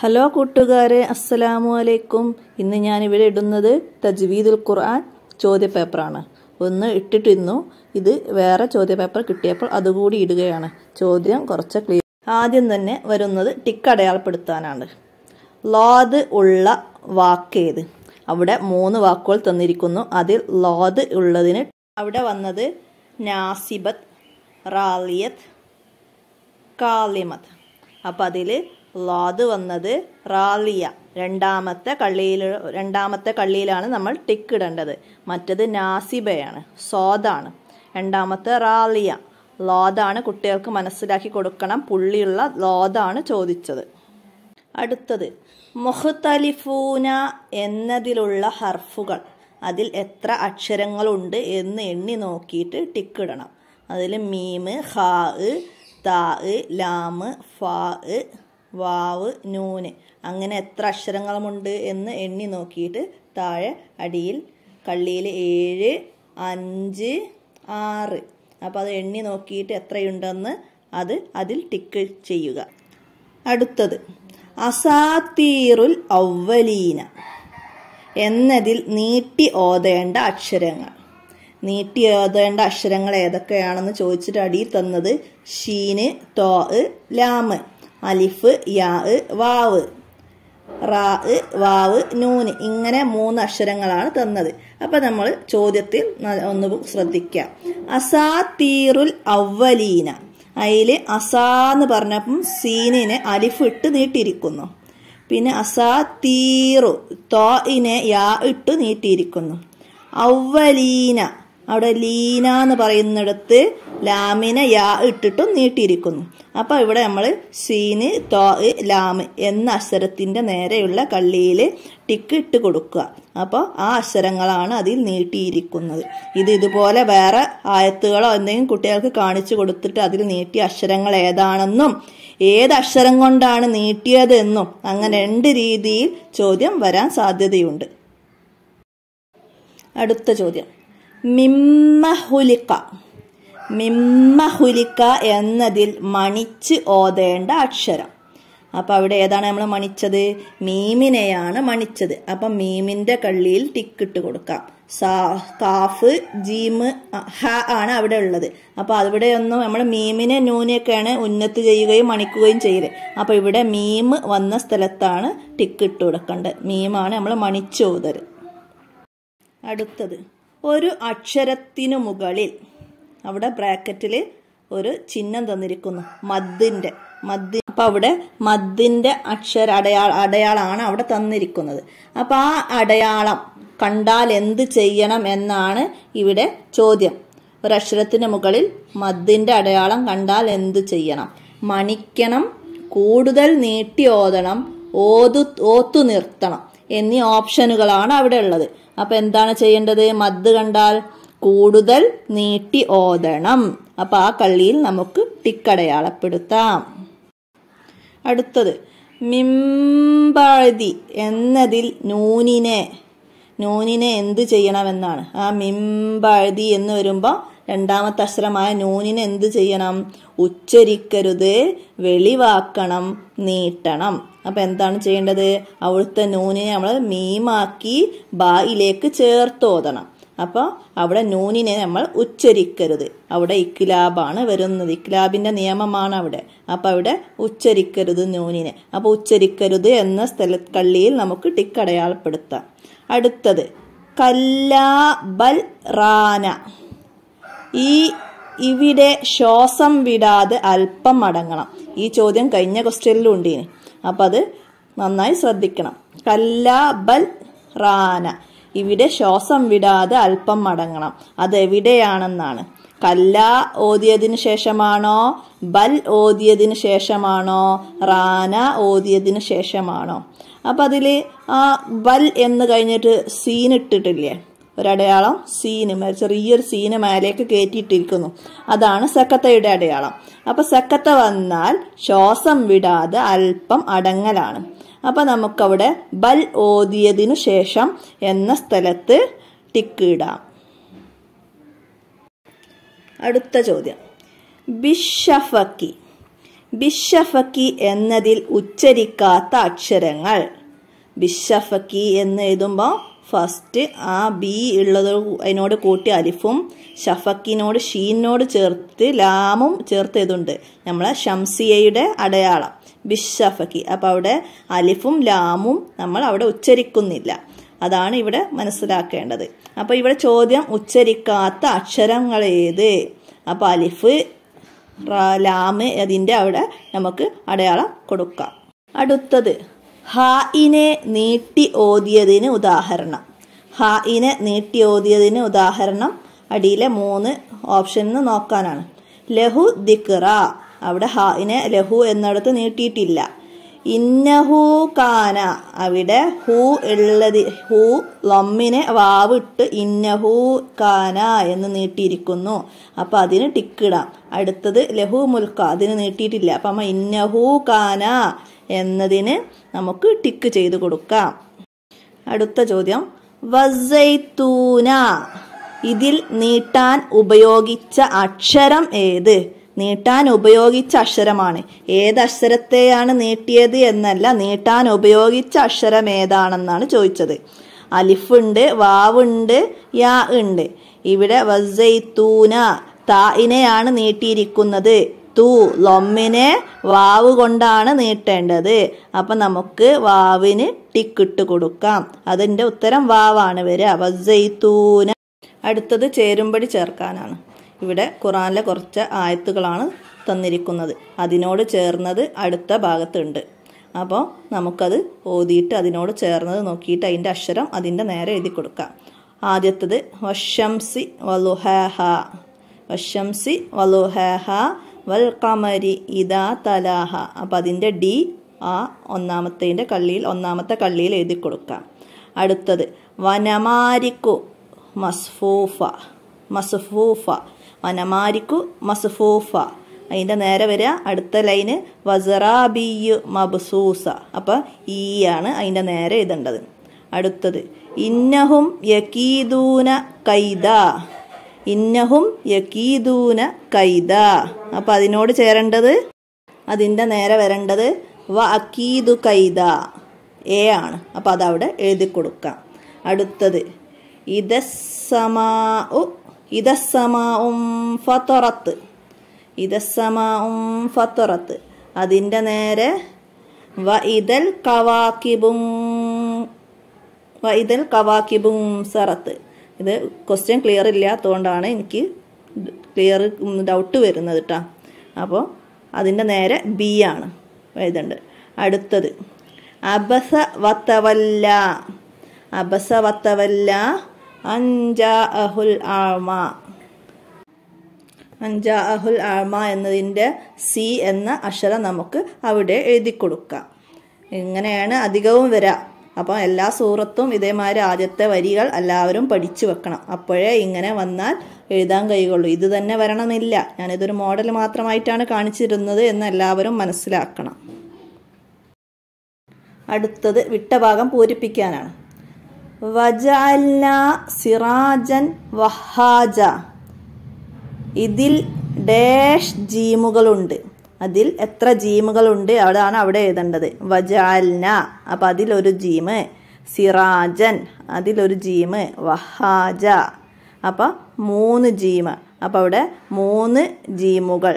hello കൂട്ടുകാരെ അസ്സലാമു അലൈക്കും ഇന്ന് ഞാൻ ഇവിടെ ഇടുന്നത് തജ്വീദുൽ ഖുർആൻ ചോദ്യപേപ്പറാണ് ഒന്ന് ഇട്ടിട്ടിരുന്നു ഇത് വേറെ ചോദ്യപേപ്പർ കിട്ടിയപ്പോൾ അതുകൂടി ഇടുകയാണ് ചോദ്യം കുറച്ച് ക്ലിയർ ആദ്യം തന്നെ വരുന്നത് ടിക്ക് അടയാളപ്പെടുത്താനാണ് ലോത് ഉള്ള വാക്കേത് അവിടെ മൂന്ന് വാക്കുകൾ തന്നിരിക്കുന്നു അതിൽ ലോത് ഉള്ളതിന് അവിടെ വന്നത് നാസിബത്ത് റാലിയത് കാലിമത് അപ്പം അതിൽ ലാദ് വന്നത് റാലിയ രണ്ടാമത്തെ കള്ളിയിൽ രണ്ടാമത്തെ കള്ളിയിലാണ് നമ്മൾ ടിക്ക് ഇടേണ്ടത് മറ്റത് നാസിബയാണ് സോദാണ് രണ്ടാമത്തെ റാലിയ ലോദാണ് കുട്ടികൾക്ക് മനസ്സിലാക്കി കൊടുക്കണം പുള്ളിയുള്ള ലോദാണ് ചോദിച്ചത് അടുത്തത് മൊഹ്തലിഫൂന എന്നതിലുള്ള ഹർഫുകൾ അതിൽ എത്ര അക്ഷരങ്ങളുണ്ട് എന്ന് എണ്ണി നോക്കിയിട്ട് ടിക്ക് ഇടണം അതിൽ മീമ് ഹാ താ ലാമ് ഫാ വാവ് നൂന് അങ്ങനെ എത്ര അക്ഷരങ്ങളുമുണ്ട് എന്ന് എണ്ണി നോക്കിയിട്ട് താഴെ അടിയിൽ കള്ളിയിൽ ഏഴ് അഞ്ച് ആറ് അപ്പോൾ അത് എണ്ണി നോക്കിയിട്ട് എത്രയുണ്ടെന്ന് അത് അതിൽ ടിക്ക് ചെയ്യുക അടുത്തത് അസാത്തീറുൽ ഔവലീന എന്നതിൽ നീട്ടി ഓതേണ്ട അക്ഷരങ്ങൾ നീട്ടി ഓതേണ്ട അക്ഷരങ്ങൾ ഏതൊക്കെയാണെന്ന് ചോദിച്ചിട്ട് അടിയിൽ തന്നത് ഷീന് തോ ലാമ് അലിഫ് യാ വാവ് റാ വാവ് നൂന് ഇങ്ങനെ മൂന്ന് അക്ഷരങ്ങളാണ് തന്നത് അപ്പം നമ്മൾ ചോദ്യത്തിൽ ഒന്ന് ശ്രദ്ധിക്കാം അസാ തീറുൽ അവലീന അതിൽ അസാ എന്ന് പറഞ്ഞപ്പം സീനിനെ അലിഫ് ഇട്ട് നീട്ടിയിരിക്കുന്നു പിന്നെ അസാ തീറു തോ ഇനെ യാ ഇട്ട് നീട്ടിയിരിക്കുന്നു അവലീന അവിടെ ലീന എന്ന് പറയുന്നിടത്ത് ലാമിന യാ ഇട്ടിട്ടും നീട്ടിയിരിക്കുന്നു അപ്പോൾ ഇവിടെ നമ്മൾ സീന് തോ ലാമ് എന്ന അക്ഷരത്തിൻ്റെ നേരെയുള്ള കള്ളിയിൽ ടിക്ക് ഇട്ട് കൊടുക്കുക അപ്പോൾ ആ അക്ഷരങ്ങളാണ് അതിൽ നീട്ടിയിരിക്കുന്നത് ഇത് ഇതുപോലെ വേറെ ആയത്തുകളോ എന്തെങ്കിലും കുട്ടികൾക്ക് കാണിച്ചു കൊടുത്തിട്ട് അതിൽ നീട്ടിയ അക്ഷരങ്ങൾ ഏതാണെന്നും ഏത് അക്ഷരം കൊണ്ടാണ് നീട്ടിയതെന്നും അങ്ങനെ രണ്ട് രീതിയിൽ ചോദ്യം വരാൻ സാധ്യതയുണ്ട് അടുത്ത ചോദ്യം മിമ്മഹുലിക്ക മിമ്മഹുലിക്ക എന്നതിൽ മണിച്ച് ഓതേണ്ട അക്ഷരം അപ്പോൾ അവിടെ ഏതാണ് നമ്മൾ മണിച്ചത് മീമിനെയാണ് മണിച്ചത് അപ്പം മീമിൻ്റെ കള്ളിയിൽ ടിക്കിട്ട് കൊടുക്കാം സാ കാഫ് ജീമ് ഹ ആണ് അവിടെ ഉള്ളത് അപ്പോൾ അവിടെ ഒന്നും നമ്മൾ മീമിനെ ന്യൂനെയൊക്കെയാണ് ഉന്നത്ത് ചെയ്യുകയും മണിക്കുകയും ചെയ്യല് അപ്പോൾ ഇവിടെ മീമ് വന്ന സ്ഥലത്താണ് ടിക്കിട്ട് കൊടുക്കേണ്ടത് മീമാണ് നമ്മൾ മണിച്ചോതൽ അടുത്തത് ഒരു അക്ഷരത്തിനു മുകളിൽ അവിടെ ബ്രാക്കറ്റിൽ ഒരു ചിഹ്നം തന്നിരിക്കുന്നു മദ്ദിൻ്റെ മദ്ദി അപ്പോൾ അവിടെ മദ്ദിൻ്റെ അക്ഷര അടയാള അടയാളമാണ് അവിടെ തന്നിരിക്കുന്നത് അപ്പോൾ ആ അടയാളം കണ്ടാൽ എന്ത് ചെയ്യണം എന്നാണ് ഇവിടെ ചോദ്യം ഒരക്ഷരത്തിന് മുകളിൽ മദ്ദിൻ്റെ അടയാളം കണ്ടാൽ എന്ത് ചെയ്യണം മണിക്കണം കൂടുതൽ നീട്ടി ഓതണം ഓതു ഓത്തു നിർത്തണം എന്നീ ഓപ്ഷനുകളാണ് അവിടെ ഉള്ളത് അപ്പൊ എന്താണ് ചെയ്യേണ്ടത് മദ് കണ്ടാൽ കൂടുതൽ നീട്ടി ഓതണം അപ്പൊ ആ കള്ളിയിൽ നമുക്ക് ടിക്കടയാളപ്പെടുത്താം അടുത്തത് മിമ്പഴുതി എന്നതിൽ നൂനിനെ നൂനിനെ എന്ത് ചെയ്യണമെന്നാണ് ആ മിമ്പഴുതി എന്ന് വരുമ്പോൾ രണ്ടാമത്തെ അക്ഷരമായ നൂനിനെ എന്ത് ചെയ്യണം ഉച്ചരിക്കരുത് വെളിവാക്കണം നീട്ടണം അപ്പോൾ എന്താണ് ചെയ്യേണ്ടത് അവിടുത്തെ നൂനിനെ നമ്മൾ മീമാക്കി ബായിലേക്ക് ചേർത്തോതണം അപ്പോൾ അവിടെ നൂനിനെ നമ്മൾ ഉച്ചരിക്കരുത് അവിടെ ഇക്ലാബാണ് വരുന്നത് ഇക്ലാബിന്റെ നിയമമാണ് അവിടെ അപ്പോൾ അവിടെ ഉച്ചരിക്കരുത് നൂനിനെ അപ്പോൾ ഉച്ചരിക്കരുത് എന്ന സ്ഥല കള്ളിയിൽ നമുക്ക് ടിക്ക് അടുത്തത് കല്ലാബൽ ബൽ റാന ഈ ഇവിടെ ശ്വാസം വിടാതെ അല്പം അടങ്ങണം ഈ ചോദ്യം കഴിഞ്ഞ ക്വസ്റ്റ്യനിലും ഉണ്ട് അപ്പം അത് നന്നായി ശ്രദ്ധിക്കണം കല്ലാബൽ റാന ഇവിടെ ശ്വാസം വിടാതെ അല്പം മടങ്ങണം അത് എവിടെയാണെന്നാണ് കല്ല ഓതിയതിന് ശേഷമാണോ ബൽ ഓതിയതിന് ശേഷമാണോ റാന ഓതിയതിന് ശേഷമാണോ അപ്പം അതിൽ ആ ബൽ എന്ന് കഴിഞ്ഞിട്ട് സീൻ ഇട്ടിട്ടില്ലേ ഒരടയാളം സീന് ചെറിയൊരു സീന് മേലേക്ക് കയറ്റിയിട്ടിരിക്കുന്നു അതാണ് സെക്കത്തയുടെ അടയാളം അപ്പം സെക്കത്ത വന്നാൽ ശ്വാസം വിടാതെ അല്പം അടങ്ങലാണ് അപ്പം നമുക്കവിടെ ബൽ ഓതിയതിനു ശേഷം എന്ന സ്ഥലത്ത് ടിക്ക് ഇടാം അടുത്ത ചോദ്യം ബിഷഫക്കി ബിഷഫക്കി എന്നതിൽ ഉച്ചരിക്കാത്ത അക്ഷരങ്ങൾ ബിഷഫക്കി എന്ന് എഴുതുമ്പോൾ ഫസ്റ്റ് ആ ബി ഉള്ളത് അതിനോട് കൂട്ടി അലിഫും ഷഫക്കിനോട് ഷീനോട് ചേർത്ത് ലാമും ചേർത്ത് ഇതുണ്ട് നമ്മളെ ഷംസിയയുടെ അടയാളം ബിഷഫക്കി അപ്പോൾ അവിടെ അലിഫും ലാമും നമ്മൾ അവിടെ ഉച്ചരിക്കുന്നില്ല അതാണ് ഇവിടെ മനസ്സിലാക്കേണ്ടത് അപ്പോൾ ഇവിടെ ചോദ്യം ഉച്ചരിക്കാത്ത അക്ഷരങ്ങൾ ഏത് അപ്പോൾ അലിഫ് ലാമ് അതിൻ്റെ അവിടെ നമുക്ക് അടയാളം കൊടുക്കാം അടുത്തത് ഹായിനെ നീട്ടി ഓതിയതിന് ഉദാഹരണം ഹായിനെ നീട്ടി ഓതിയതിന് ഉദാഹരണം അടിയിലെ മൂന്ന് ഓപ്ഷനിൽ നോക്കാനാണ് ലഹു ദിക്റ അവിടെ ഹായിനെ ലഹു എന്നിടത്ത് നീട്ടിയിട്ടില്ല ഇന്നഹൂ കാന അവിടെ ഹൂ ഉള്ളത് ഹൂ ലൊമ്മിനെ വാവിട്ട് ഇന്നഹൂ കാന എന്ന് നീട്ടിയിരിക്കുന്നു അപ്പം അതിന് ടിക്കിടാം അടുത്തത് ലഹു മുൽക്ക അതിന് നീട്ടിയിട്ടില്ല അപ്പം അമ്മ ഇന്നഹൂ കാന എന്നതിന് നമുക്ക് ടിക്ക് ചെയ്ത് കൊടുക്കാം അടുത്ത ചോദ്യം വസൈത്തൂന ഇതിൽ നീട്ടാൻ ഉപയോഗിച്ച അക്ഷരം ഏത് നീട്ടാൻ ഉപയോഗിച്ച അക്ഷരമാണ് ഏത് അക്ഷരത്തെയാണ് നീട്ടിയത് എന്നല്ല നീട്ടാൻ ഉപയോഗിച്ച അക്ഷരം ഏതാണെന്നാണ് ചോദിച്ചത് അലിഫുണ്ട് വാവുണ്ട് യാ ഉണ്ട് ഇവിടെ വസൈത്തൂന തായിനെയാണ് നീട്ടിയിരിക്കുന്നത് തൂ ലൊമ്മിനെ വാവ് കൊണ്ടാണ് നീട്ടേണ്ടത് അപ്പം നമുക്ക് വാവിന് ടിക്കിട്ട് കൊടുക്കാം അതിൻ്റെ ഉത്തരം വാവാണ് വരിക വസൈത്തൂന അടുത്തത് ചേരുമ്പടി ചേർക്കാനാണ് ഇവിടെ ഖുറാനിലെ കുറച്ച് ആയത്തുകളാണ് തന്നിരിക്കുന്നത് അതിനോട് ചേർന്നത് അടുത്ത ഭാഗത്തുണ്ട് അപ്പോൾ നമുക്കത് ഓതിയിട്ട് അതിനോട് ചേർന്നത് നോക്കിയിട്ട് അതിൻ്റെ അക്ഷരം അതിൻ്റെ നേരെ എഴുതി കൊടുക്കാം ആദ്യത്തത് വശംസി വലുഹ വശംസി വലുഹ വൽ കമരി ഇദാ തലാഹ അപ്പം അതിൻ്റെ ഡി ആ ഒന്നാമത്തേൻ്റെ കള്ളിയിൽ ഒന്നാമത്തെ കള്ളിയിൽ എഴുതി കൊടുക്കാം അടുത്തത് വനമാരിക്കു മസ്ഫൂഫ മസ്ഫൂഫ അനമാരിക്കു മസ്ഫൂഫ അതിൻ്റെ നേരെ വരിക അടുത്ത ലൈന് വസറാബിയു മബ്സൂസ അപ്പം ഈ ആണ് അതിൻ്റെ നേരെ ഇതേണ്ടത് അടുത്തത് ഇന്നഹും യക്കീദൂന കൈദ ഇന്നഹും യക്കീദൂന കൈദ അപ്പം അതിനോട് ചേരേണ്ടത് അതിൻ്റെ നേരെ വരേണ്ടത് വ അക്കീദു കൈദ എ ആണ് അപ്പം അതവിടെ എഴുതി കൊടുക്കാം അടുത്തത് ഇതസമാ ഇതസ്സമാ ഉം ഫത്തൊറത്ത് ഇതസ്സമാ ഫത്തൊറത്ത് അതിൻ്റെ നേരെ വ ഇതൽ കവാക്കിബും വ ഇതൽ കവാക്കിബും സറത്ത് ഇത് ക്വസ്റ്റ്യൻ ക്ലിയർ ഇല്ലാത്തതുകൊണ്ടാണ് എനിക്ക് ക്ലിയർ ഡൗട്ട് വരുന്നത് കേട്ടോ അപ്പോൾ അതിൻ്റെ നേരെ ബി ആണ് എഴുതേണ്ടത് അടുത്തത് അബസ വത്തവല്ല അബസ വത്തവല്ല അഞ്ചാ അഹുൽ ആമ അഞ്ചാ അഹുൽ ആമ എന്നതിൻ്റെ സി എന്ന അക്ഷരം നമുക്ക് അവിടെ എഴുതി കൊടുക്കാം ഇങ്ങനെയാണ് അധികവും വരാം അപ്പോൾ എല്ലാ സൂറത്തും ഇതേമാതിരി ആദ്യത്തെ വരികൾ എല്ലാവരും പഠിച്ചു വെക്കണം അപ്പോഴേ ഇങ്ങനെ വന്നാൽ എഴുതാൻ കഴിയുള്ളൂ ഇത് തന്നെ വരണമെന്നില്ല ഞാനിതൊരു മോഡൽ മാത്രമായിട്ടാണ് കാണിച്ചിരുന്നത് എന്ന് എല്ലാവരും മനസ്സിലാക്കണം അടുത്തത് വിട്ട ഭാഗം പൂരിപ്പിക്കാനാണ് സിറാജൻ വഹാജ ഇതിൽ ഡാഷ് ജീമുകളുണ്ട് അതിൽ എത്ര ജീമുകളുണ്ട് അവിടെയാണ് അവിടെ എഴുതേണ്ടത് വജാൽന അപ്പം അതിലൊരു ജീമ് സിറാജൻ അതിലൊരു ജീമ് വഹാജ അപ്പം മൂന്ന് ജീമ് അപ്പം അവിടെ മൂന്ന് ജീമുകൾ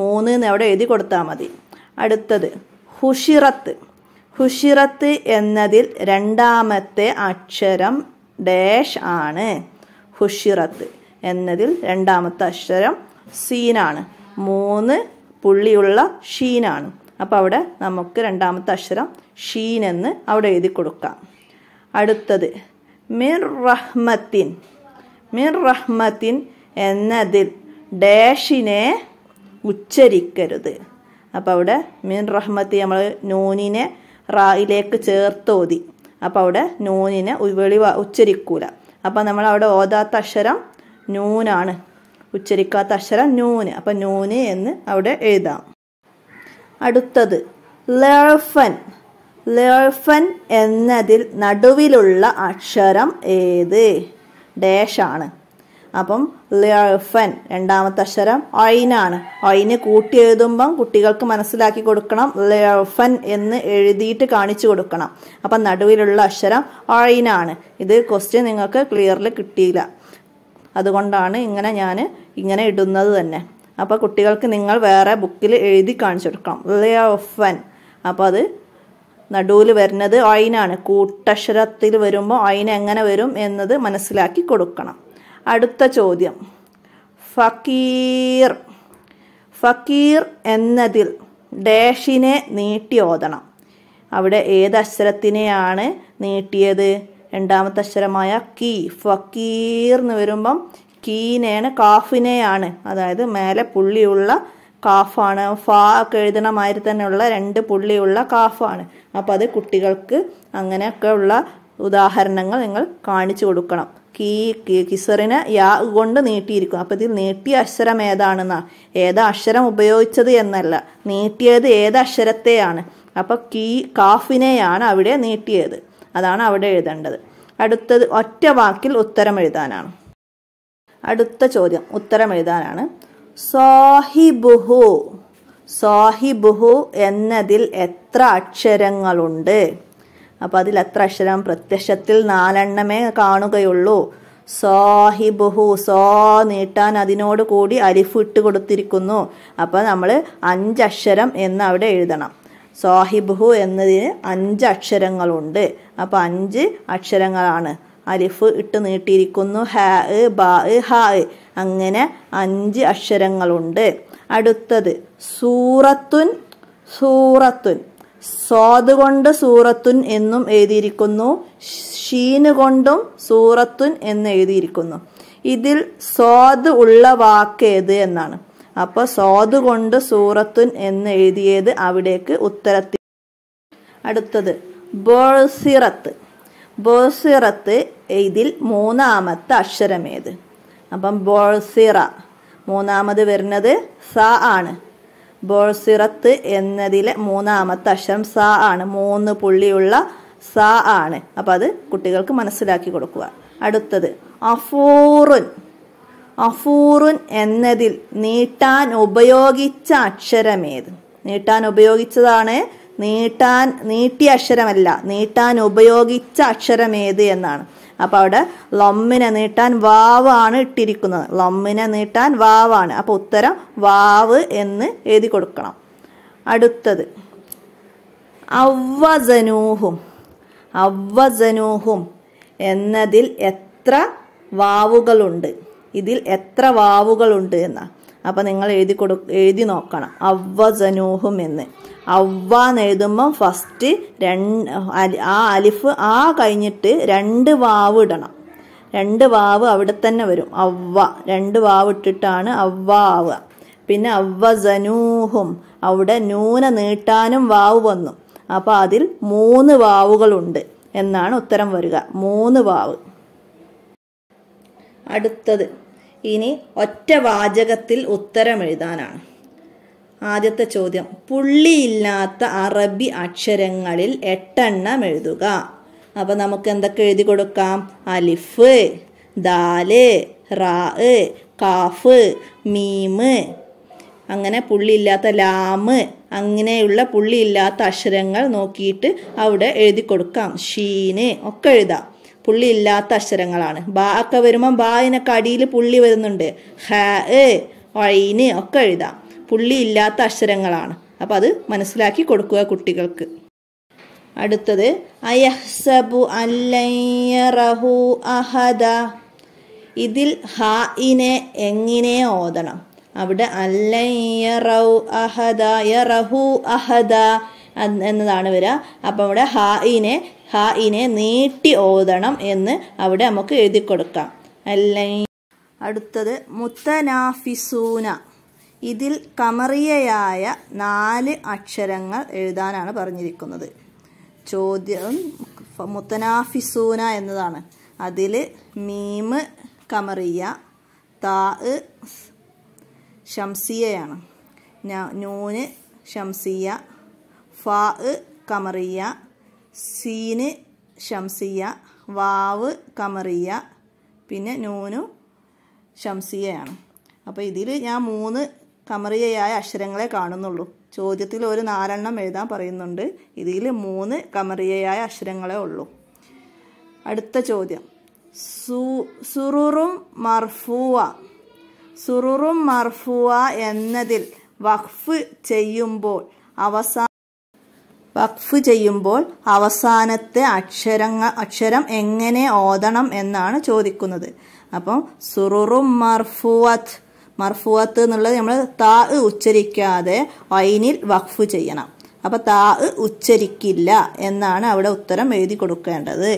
മൂന്ന് എന്ന് അവിടെ എഴുതി കൊടുത്താൽ മതി അടുത്തത് ഹുഷിറത്ത് ഹുഷിറത്ത് എന്നതിൽ രണ്ടാമത്തെ അക്ഷരം ഡാഷ് ആണ് ഹുഷിറത്ത് എന്നതിൽ രണ്ടാമത്തെ അക്ഷരം സീനാണ് മൂന്ന് പുള്ളിയുള്ള ഷീനാണ് അപ്പോൾ അവിടെ നമുക്ക് രണ്ടാമത്തെ അക്ഷരം ഷീൻ എന്ന് അവിടെ എഴുതി കൊടുക്കാം അടുത്തത് മിർ റഹ്മത്തിൻ മിർ റഹ്മത്തിൻ എന്നതിൽ ഡാഷിനെ ഉച്ചരിക്കരുത് അപ്പോൾ അവിടെ മിൻ റഹ്മത്തി നമ്മൾ നൂനിനെ റായിലേക്ക് ചേർത്ത് ഓതി അപ്പോൾ അവിടെ നൂനിന് വെളി ഉച്ചരിക്കൂല അപ്പോൾ നമ്മൾ അവിടെ ഓതാത്ത അക്ഷരം നൂനാണ് ഉച്ചരിക്കാത്ത അക്ഷരം നൂന് അപ്പം നൂന് എന്ന് അവിടെ എഴുതാം അടുത്തത് ലേഫൻ ലേഫൻ എന്നതിൽ നടുവിലുള്ള അക്ഷരം ഏത് ഡേഷാണ് അപ്പം ലഫൻ രണ്ടാമത്തെ അക്ഷരം ഒയിനാണ് ഒയിന് കൂട്ടി എഴുതുമ്പം കുട്ടികൾക്ക് മനസ്സിലാക്കി കൊടുക്കണം ലഫൻ എന്ന് എഴുതിയിട്ട് കാണിച്ചു കൊടുക്കണം അപ്പം നടുവിലുള്ള അക്ഷരം ഒയിനാണ് ഇത് ക്വസ്റ്റ്യൻ നിങ്ങൾക്ക് ക്ലിയറിൽ കിട്ടിയില്ല അതുകൊണ്ടാണ് ഇങ്ങനെ ഞാൻ ഇങ്ങനെ ഇടുന്നത് തന്നെ അപ്പോൾ കുട്ടികൾക്ക് നിങ്ങൾ വേറെ ബുക്കിൽ എഴുതി കാണിച്ചു കൊടുക്കണം ലഫൻ അപ്പോൾ അത് നടുവിൽ വരുന്നത് ഒയിനാണ് കൂട്ടക്ഷരത്തിൽ വരുമ്പോൾ ഒയിൻ എങ്ങനെ വരും എന്നത് മനസ്സിലാക്കി കൊടുക്കണം അടുത്ത ചോദ്യം ഫക്കീർ ഫക്കീർ എന്നതിൽ ഡാഷിനെ നീട്ടി ഓതണം അവിടെ ഏത് അക്ഷരത്തിനെയാണ് നീട്ടിയത് രണ്ടാമത്തെ അക്ഷരമായ കീ ഫക്കീർ എന്ന് വരുമ്പം കീനെയാണ് കാഫിനെയാണ് അതായത് മേലെ പുള്ളിയുള്ള കാഫാണ് ഫാ ഒക്കെ എഴുതണമാതിരി തന്നെയുള്ള രണ്ട് പുള്ളിയുള്ള കാഫാണ് അപ്പോൾ അത് കുട്ടികൾക്ക് അങ്ങനെയൊക്കെ ഉള്ള ഉദാഹരണങ്ങൾ നിങ്ങൾ കാണിച്ചു കൊടുക്കണം കീ കിസറിന് യാ കൊണ്ട് നീട്ടിയിരിക്കും അപ്പം ഇതിൽ നീട്ടിയ അക്ഷരം ഏതാണെന്ന ഏത് അക്ഷരം ഉപയോഗിച്ചത് എന്നല്ല നീട്ടിയത് ഏത് അക്ഷരത്തെയാണ് അപ്പോൾ കീ കാഫിനെയാണ് അവിടെ നീട്ടിയത് അതാണ് അവിടെ എഴുതേണ്ടത് അടുത്തത് ഒറ്റ വാക്കിൽ ഉത്തരം എഴുതാനാണ് അടുത്ത ചോദ്യം ഉത്തരം എഴുതാനാണ് സോഹിബുഹു സോഹിബുഹു എന്നതിൽ എത്ര അക്ഷരങ്ങളുണ്ട് അപ്പോൾ അതിൽ എത്ര അക്ഷരം പ്രത്യക്ഷത്തിൽ നാലെണ്ണമേ കാണുകയുള്ളൂ ബഹു സോ നീട്ടാൻ അതിനോട് കൂടി അലിഫ് ഇട്ട് കൊടുത്തിരിക്കുന്നു അപ്പോൾ നമ്മൾ അഞ്ചക്ഷരം എന്ന് അവിടെ എഴുതണം സോഹിബുഹു എന്നതിന് അഞ്ച് അക്ഷരങ്ങളുണ്ട് അപ്പോൾ അഞ്ച് അക്ഷരങ്ങളാണ് അലിഫ് ഇട്ട് നീട്ടിയിരിക്കുന്നു ഹ ബാ ഹ അങ്ങനെ അഞ്ച് അക്ഷരങ്ങളുണ്ട് അടുത്തത് സൂറത്തുൻ സൂറത്തുൻ സ്വാദ് കൊണ്ട് സൂറത്തുൻ എന്നും എഴുതിയിരിക്കുന്നു ഷീന് കൊണ്ടും സൂറത്തുൻ എന്ന് എഴുതിയിരിക്കുന്നു ഇതിൽ സ്വാദ് ഉള്ള വാക്കേത് എന്നാണ് അപ്പോൾ സ്വാദ് കൊണ്ട് സൂറത്തുൻ എന്ന് എഴുതിയത് അവിടേക്ക് ഉത്തരത്തി അടുത്തത് ബോസിറത്ത് ബോസിറത്ത് ഇതിൽ മൂന്നാമത്തെ അക്ഷരമേത് അപ്പം ബോൾസിറ മൂന്നാമത് വരുന്നത് സ ആണ് ബോൾസിറത്ത് എന്നതിലെ മൂന്നാമത്തെ അക്ഷരം സ ആണ് മൂന്ന് പുള്ളിയുള്ള സ ആണ് അപ്പോൾ അത് കുട്ടികൾക്ക് മനസ്സിലാക്കി കൊടുക്കുക അടുത്തത് അഫൂറുൻ അഫൂറുൻ എന്നതിൽ നീട്ടാൻ ഉപയോഗിച്ച അക്ഷരമേത് നീട്ടാൻ ഉപയോഗിച്ചതാണ് നീട്ടാൻ നീട്ടിയ അക്ഷരമല്ല നീട്ടാൻ ഉപയോഗിച്ച അക്ഷരമേത് എന്നാണ് അപ്പോൾ അവിടെ ലൊമ്മിനെ നീട്ടാൻ വാവാണ് ഇട്ടിരിക്കുന്നത് ലൊമ്മിനെ നീട്ടാൻ വാവാണ് അപ്പോൾ ഉത്തരം വാവ് എന്ന് എഴുതി കൊടുക്കണം അടുത്തത് അവ്വസനൂഹും അവ്വസനൂഹും എന്നതിൽ എത്ര വാവുകളുണ്ട് ഇതിൽ എത്ര വാവുകളുണ്ട് എന്നാണ് അപ്പോൾ നിങ്ങൾ എഴുതി കൊടു എഴുതി നോക്കണം അവ്വജനൂഹും എന്ന് അവ എന്ന് എഴുതുമ്പോൾ ഫസ്റ്റ് രണ്ട് ആ അലിഫ് ആ കഴിഞ്ഞിട്ട് രണ്ട് വാവ് ഇടണം രണ്ട് വാവ് അവിടെ തന്നെ വരും അവ രണ്ട് വാവ് ഇട്ടിട്ടാണ് അവ്വ ആവുക പിന്നെ അവ്വജനൂഹും അവിടെ ന്യൂന നീട്ടാനും വാവ് വന്നു അപ്പോൾ അതിൽ മൂന്ന് വാവുകളുണ്ട് എന്നാണ് ഉത്തരം വരിക മൂന്ന് വാവ് അടുത്തത് ഇനി ഒറ്റ വാചകത്തിൽ ഉത്തരം എഴുതാനാണ് ആദ്യത്തെ ചോദ്യം പുള്ളിയില്ലാത്ത അറബി അക്ഷരങ്ങളിൽ എട്ടെണ്ണം എഴുതുക അപ്പോൾ നമുക്ക് എന്തൊക്കെ എഴുതി കൊടുക്കാം അലിഫ് ദാല് റാ കാഫ് മീമ് അങ്ങനെ പുള്ളിയില്ലാത്ത ലാമ് അങ്ങനെയുള്ള പുള്ളിയില്ലാത്ത അക്ഷരങ്ങൾ നോക്കിയിട്ട് അവിടെ എഴുതി കൊടുക്കാം ഷീന് ഒക്കെ എഴുതാം പുള്ളി ഇല്ലാത്ത അക്ഷരങ്ങളാണ് ബാ ഒക്കെ വരുമ്പം ബായിനൊക്കെ അടിയിൽ പുള്ളി വരുന്നുണ്ട് ഹ എ ഒക്കെ എഴുതാം പുള്ളി ഇല്ലാത്ത അക്ഷരങ്ങളാണ് അപ്പം അത് മനസ്സിലാക്കി കൊടുക്കുക കുട്ടികൾക്ക് അടുത്തത് അയഹ്സബു അല്ലറഹു അഹദ ഇതിൽ ഇനെ എങ്ങനെ ഓതണം അവിടെ അല്ലറഹു അഹദ യറഹു അഹദ എന്നതാണ് വരിക അപ്പോൾ അവിടെ ഹ ഇനെ ഹ ഇനെ നീട്ടി ഓതണം എന്ന് അവിടെ നമുക്ക് എഴുതി കൊടുക്കാം അല്ലെങ്കിൽ അടുത്തത് മുത്തനാഫിസൂന ഇതിൽ കമറിയയായ നാല് അക്ഷരങ്ങൾ എഴുതാനാണ് പറഞ്ഞിരിക്കുന്നത് ചോദ്യം മുത്തനാഫിസൂന എന്നതാണ് അതിൽ മീമ് കമറിയ താ ഷംസിയയാണ് നൂന് ഷംസിയ ഫാ കമറിയ സീന് ഷംസിയ വാവ് കമറിയ പിന്നെ നൂനു ഷംസിയയാണ് അപ്പോൾ ഇതിൽ ഞാൻ മൂന്ന് കമറിയയായ അക്ഷരങ്ങളെ കാണുന്നുള്ളൂ ചോദ്യത്തിൽ ഒരു നാലെണ്ണം എഴുതാൻ പറയുന്നുണ്ട് ഇതിൽ മൂന്ന് കമറിയയായ അക്ഷരങ്ങളെ ഉള്ളൂ അടുത്ത ചോദ്യം സു സുറുറും മർഫുവ സുറുറും മർഫുവ എന്നതിൽ വഖഫ് ചെയ്യുമ്പോൾ അവസാന വഖഫ് ചെയ്യുമ്പോൾ അവസാനത്തെ അക്ഷരങ്ങ അക്ഷരം എങ്ങനെ ഓതണം എന്നാണ് ചോദിക്കുന്നത് അപ്പം സുറുറും മർഫുവത്ത് മർഫുവത്ത് എന്നുള്ളത് നമ്മൾ താ ഉച്ചരിക്കാതെ ഐനിൽ വഖഫ് ചെയ്യണം അപ്പോൾ താ ഉച്ചരിക്കില്ല എന്നാണ് അവിടെ ഉത്തരം എഴുതി കൊടുക്കേണ്ടത്